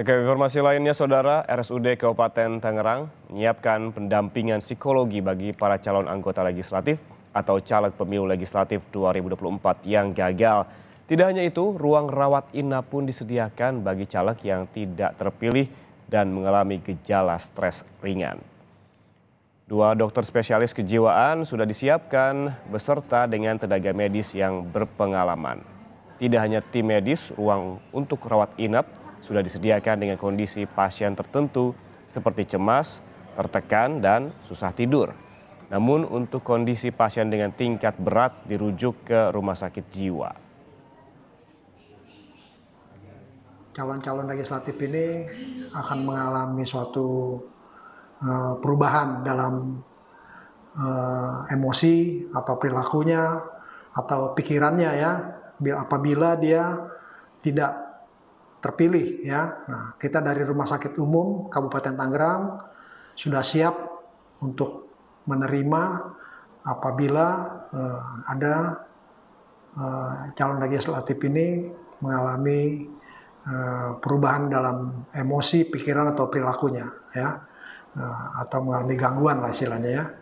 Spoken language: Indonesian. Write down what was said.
Ke informasi lainnya, Saudara, RSUD Kabupaten Tangerang menyiapkan pendampingan psikologi bagi para calon anggota legislatif atau caleg pemilu legislatif 2024 yang gagal. Tidak hanya itu, ruang rawat inap pun disediakan bagi caleg yang tidak terpilih dan mengalami gejala stres ringan. Dua dokter spesialis kejiwaan sudah disiapkan beserta dengan tenaga medis yang berpengalaman. Tidak hanya tim medis, ruang untuk rawat inap sudah disediakan dengan kondisi pasien tertentu seperti cemas, tertekan, dan susah tidur. Namun untuk kondisi pasien dengan tingkat berat dirujuk ke rumah sakit jiwa. Calon-calon legislatif ini akan mengalami suatu uh, perubahan dalam uh, emosi atau perilakunya atau pikirannya ya apabila dia tidak terpilih ya. Nah, kita dari Rumah Sakit Umum Kabupaten Tangerang sudah siap untuk menerima apabila uh, ada uh, calon legislatif ini mengalami uh, perubahan dalam emosi, pikiran atau perilakunya ya. Uh, atau mengalami gangguan lah istilahnya ya.